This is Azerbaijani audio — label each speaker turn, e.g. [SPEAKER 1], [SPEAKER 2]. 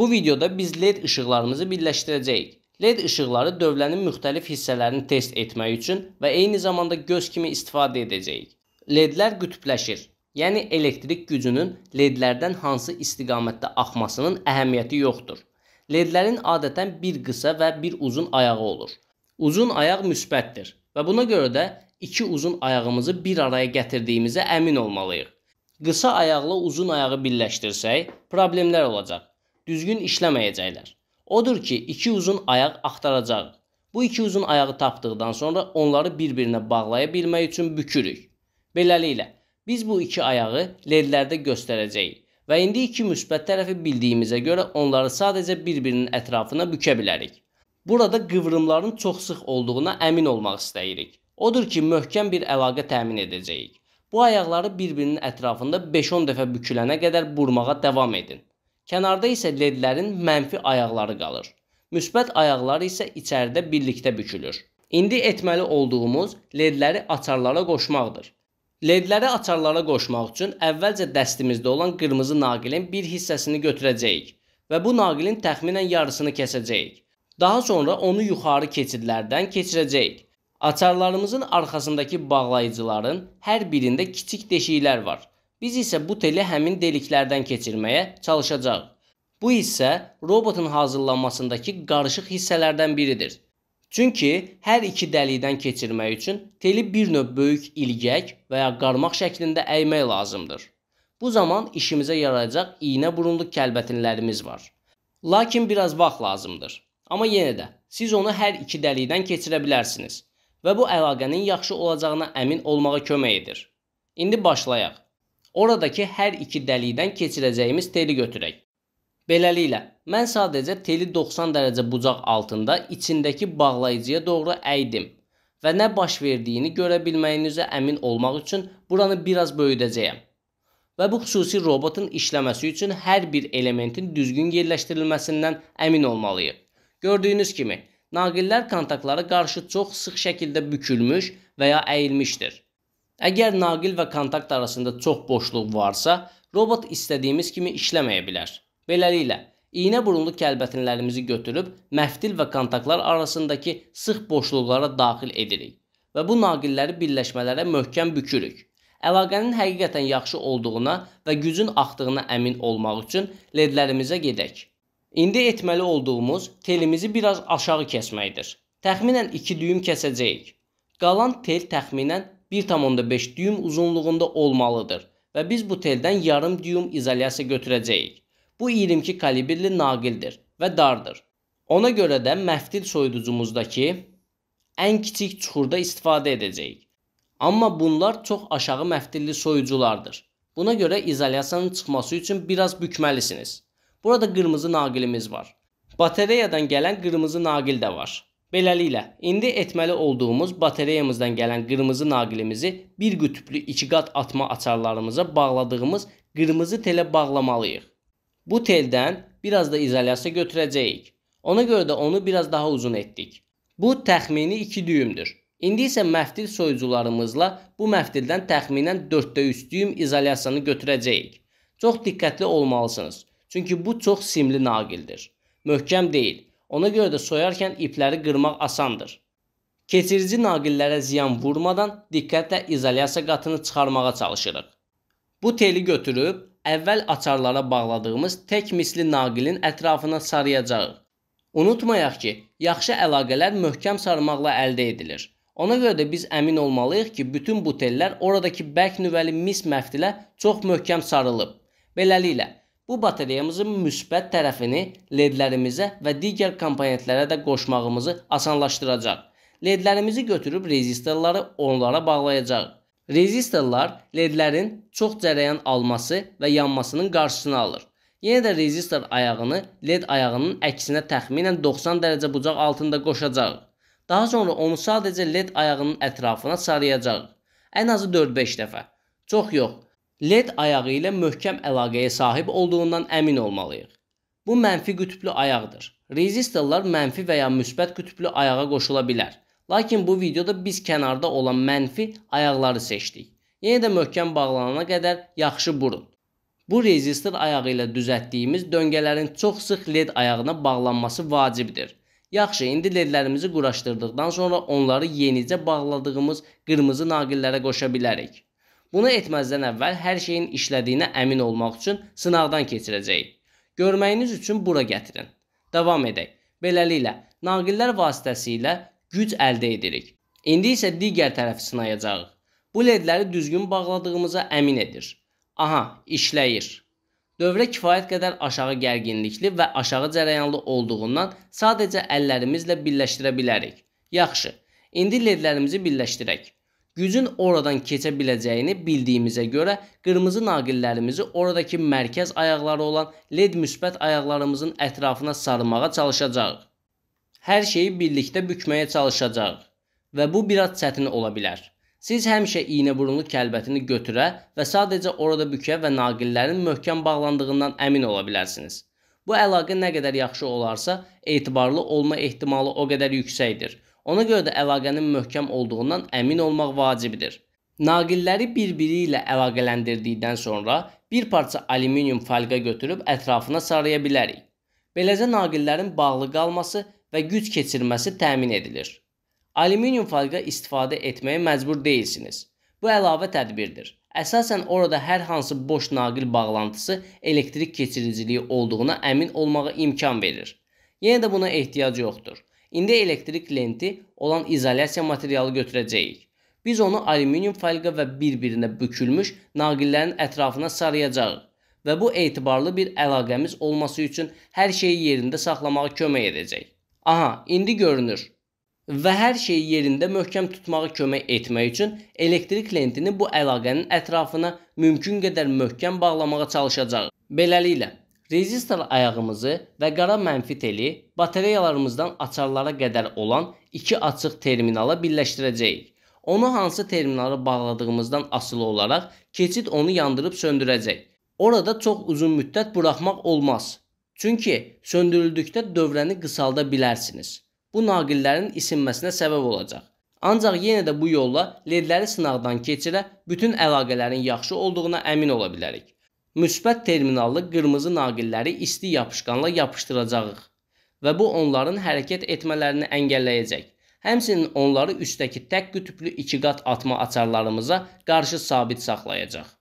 [SPEAKER 1] Bu videoda biz LED işıqlarımızı birləşdirəcəyik. LED işıqları dövlənin müxtəlif hissələrini test etmək üçün və eyni zamanda göz kimi istifadə edəcəyik. LED-lər qütbləşir. Yəni elektrik gücünün LED-lərdən hansı istiqamətdə axmasının əhəmiyyəti yoxdur. LED-lərin adətən bir qısa və bir uzun ayağı olur. Uzun ayaq müsbətdir və buna görə də iki uzun ayağımızı bir araya gətirdiyimizə əmin olmalıyıq. Qısa ayaqla uzun ayağı birləşdirsək, problemlər olacaq düzgün işləməyəcəklər. Odur ki, iki uzun ayaq axtaracağıq. Bu iki uzun ayağı tapdıqdan sonra onları bir-birinə bağlaya bilmək üçün bükürük. Beləliklə, biz bu iki ayağı ledlərdə göstərəcəyik və indi iki müsbət tərəfi bildiyimizə görə onları sadəcə bir-birinin ətrafına bükə bilərik. Burada qıvrımların çox sıx olduğuna əmin olmaq istəyirik. Odur ki, möhkəm bir əlaqə təmin edəcəyik. Bu ayaqları bir-birinin ətrafında 5-10 dəfə bükülənə qədər burmağa davam edin. Kənarda isə ledlərin mənfi ayaqları qalır. Müsbət ayaqları isə içəridə birlikdə bükülür. İndi etməli olduğumuz ledləri açarlara qoşmaqdır. Ledləri açarlara qoşmaq üçün əvvəlcə dəstimizdə olan qırmızı naqilin bir hissəsini götürəcəyik və bu naqilin təxminən yarısını kəsəcəyik. Daha sonra onu yuxarı keçidlərdən keçirəcəyik. Açarlarımızın arxasındakı bağlayıcıların hər birində kiçik deşiklər var Biz isə bu teli həmin deliklərdən keçirməyə çalışacağıq. Bu hissə robotun hazırlanmasındakı qarışıq hissələrdən biridir. Çünki hər iki dəlikdən keçirmək üçün teli bir növ böyük ilgək və ya qarmaq şəklində əymək lazımdır. Bu zaman işimizə yarayacaq iynə burunlu kəlbətinlərimiz var. Lakin biraz vaxt lazımdır. Amma yenə də siz onu hər iki dəlikdən keçirə bilərsiniz və bu əlaqənin yaxşı olacağına əmin olmağa kömək edir. İndi başlayaq. Oradakı hər iki dəlikdən keçirəcəyimiz teli götürək. Beləliklə, mən sadəcə teli 90 dərəcə bucaq altında içindəki bağlayıcıya doğru əydim və nə baş verdiyini görə bilməyinizə əmin olmaq üçün buranı biraz böyüdəcəyəm. Və bu xüsusi robotun işləməsi üçün hər bir elementin düzgün yerləşdirilməsindən əmin olmalıyıq. Gördüyünüz kimi, naqillər kontaktlara qarşı çox sıx şəkildə bükülmüş və ya əyilmişdir. Əgər naqil və kontakt arasında çox boşluq varsa, robot istədiyimiz kimi işləməyə bilər. Beləliklə, iynə burunlu kəlbətinlərimizi götürüb məftil və kontaktlar arasındakı sıx boşluqlara daxil edirik və bu naqilləri birləşmələrə möhkəm bükürük. Əlaqənin həqiqətən yaxşı olduğuna və gücün axdığına əmin olmaq üçün ledlərimizə gedək. İndi etməli olduğumuz telimizi biraz aşağı kəsməkdir. Təxminən 2 düyüm kəsəcəyik. Qalan tel təxminən 1,5 düyüm uzunluğunda olmalıdır və biz bu teldən yarım düyüm izolyasiya götürəcəyik. Bu 22 kalibrli naqildir və dardır. Ona görə də məftil soyuducumuzdakı ən kiçik çuxurda istifadə edəcəyik. Amma bunlar çox aşağı məftilli soyuculardır. Buna görə izolyasiyanın çıxması üçün biraz bükməlisiniz. Burada qırmızı naqilimiz var. Batareyadan gələn qırmızı naqil də var. Beləliklə, indi etməli olduğumuz batereyamızdan gələn qırmızı naqilimizi bir qütüblü iki qat atma açarlarımıza bağladığımız qırmızı telə bağlamalıyıq. Bu teldən biraz da izolyasiya götürəcəyik. Ona görə də onu biraz daha uzun etdik. Bu təxmini 2 düyümdür. İndi isə məftil soyucularımızla bu məftildən təxminən 4-də 3 düyüm izolyasiyanı götürəcəyik. Çox diqqətli olmalısınız. Çünki bu çox simli naqildir. Möhkəm deyil Ona görə də soyarkən ipləri qırmaq asandır. Keçirici naqillərə ziyan vurmadan diqqətlə izolyasiya qatını çıxarmağa çalışırıq. Bu teli götürüb əvvəl açarlara bağladığımız tək misli naqilin ətrafına sarıyacağıq. Unutmayaq ki, yaxşı əlaqələr möhkəm sarmaqla əldə edilir. Ona görə də biz əmin olmalıyıq ki, bütün bu tellər oradakı bərk nüvəli mis məftilə çox möhkəm sarılıb. Beləliklə, Bu bateriyamızın müsbət tərəfini ledlərimizə və digər komponentlərə də qoşmağımızı asanlaşdıracaq. Ledlərimizi götürüb rezistorları onlara bağlayacaq. Rezistorlar ledlərin çox cərəyan alması və yanmasının qarşısını alır. Yenə də rezistor ayağını led ayağının əksinə təxminən 90 dərəcə bucaq altında qoşacaq. Daha sonra onu sadəcə led ayağının ətrafına sarıyacaq. Ən azı 4-5 dəfə. Çox yox, LED ayağı ilə möhkəm əlaqəyə sahib olduğundan əmin olmalıyıq. Bu mənfi qütblü ayaqdır. Rezistorlar mənfi və ya müsbət qütblü ayağa qoşula bilər. Lakin bu videoda biz kənarda olan mənfi ayaqları seçdik. Yenə də möhkəm bağlanana qədər yaxşı burun. Bu rezistor ayağı ilə düzəltdiyimiz döngələrin çox sıx led ayağına bağlanması vacibdir. Yaxşı, indi ledlərimizi quraşdırdıqdan sonra onları yenicə bağladığımız qırmızı naqillərə qoşa bilərik. Bunu etməzdən əvvəl hər şeyin işlədiyinə əmin olmaq üçün sınaqdan keçirəcəyik. Görməyiniz üçün bura gətirin. Davam edək. Beləliklə, naqillər vasitəsilə güc əldə edirik. İndi isə digər tərəfi sınayacağıq. Bu ledləri düzgün bağladığımıza əmin edir. Aha, işləyir. Dövrə kifayət qədər aşağı gərginlikli və aşağı cərəyanlı olduğundan sadəcə əllərimizlə birləşdirə bilərik. Yaxşı. İndi ledlərimizi birləşdirək gücün oradan keçə biləcəyini bildiyimizə görə qırmızı naqillərimizi oradakı mərkəz ayaqları olan led müsbət ayaqlarımızın ətrafına sarmağa çalışacağıq. Hər şeyi birlikdə bükməyə çalışacağıq və bu biraz çətin ola bilər. Siz həmişə iynəburunlu kəlbətini götürə və sadəcə orada bükə və naqillərin möhkəm bağlandığından əmin ola bilərsiniz. Bu əlaqə nə qədər yaxşı olarsa, etibarlı olma ehtimalı o qədər yüksəkdir. Ona görə də əlaqənin möhkəm olduğundan əmin olmaq vacibdir. Naqilləri bir-biri ilə əlaqələndirdikdən sonra bir parça alüminium folqa götürüb ətrafına sarıya bilərik. Beləcə naqillərin bağlı qalması və güc keçirməsi təmin edilir. Alüminium folqa istifadə etməyə məcbur deyilsiniz. Bu əlavə tədbirdir. Əsasən orada hər hansı boş naqil bağlantısı elektrik keçiriciliyi olduğuna əmin olmağa imkan verir. Yenə də buna ehtiyac yoxdur. İndi elektrik lenti olan izolyasiya materialı götürəcəyik. Biz onu alüminium folqa və bir-birinə bükülmüş naqillərin ətrafına sarıyacağıq və bu etibarlı bir əlaqəmiz olması üçün hər şeyi yerində saxlamağa kömək edəcək. Aha, indi görünür. Və hər şeyi yerində möhkəm tutmağa kömək etmək üçün elektrik lentini bu əlaqənin ətrafına mümkün qədər möhkəm bağlamağa çalışacağıq. Beləliklə, Rezistor ayağımızı və qara mənfi teli batareyalarımızdan açarlara qədər olan iki açıq terminala birləşdirəcəyik. Onu hansı terminala bağladığımızdan asılı olaraq keçid onu yandırıb söndürəcək. Orada çox uzun müddət buraxmaq olmaz. Çünki söndürüldükdə dövrəni qısalda bilərsiniz. Bu naqillərin isinməsinə səbəb olacaq. Ancaq yenə də bu yolla ledləri sınaqdan keçirə bütün əlaqələrin yaxşı olduğuna əmin ola bilərik müsbət terminallı qırmızı naqilləri isti yapışqanla yapışdıracağıq və bu onların hərəkət etmələrini əngəlləyəcək. Həmçinin onları üstdəki tək qütüblü ikiqat atma açarlarımıza qarşı sabit saxlayacaq.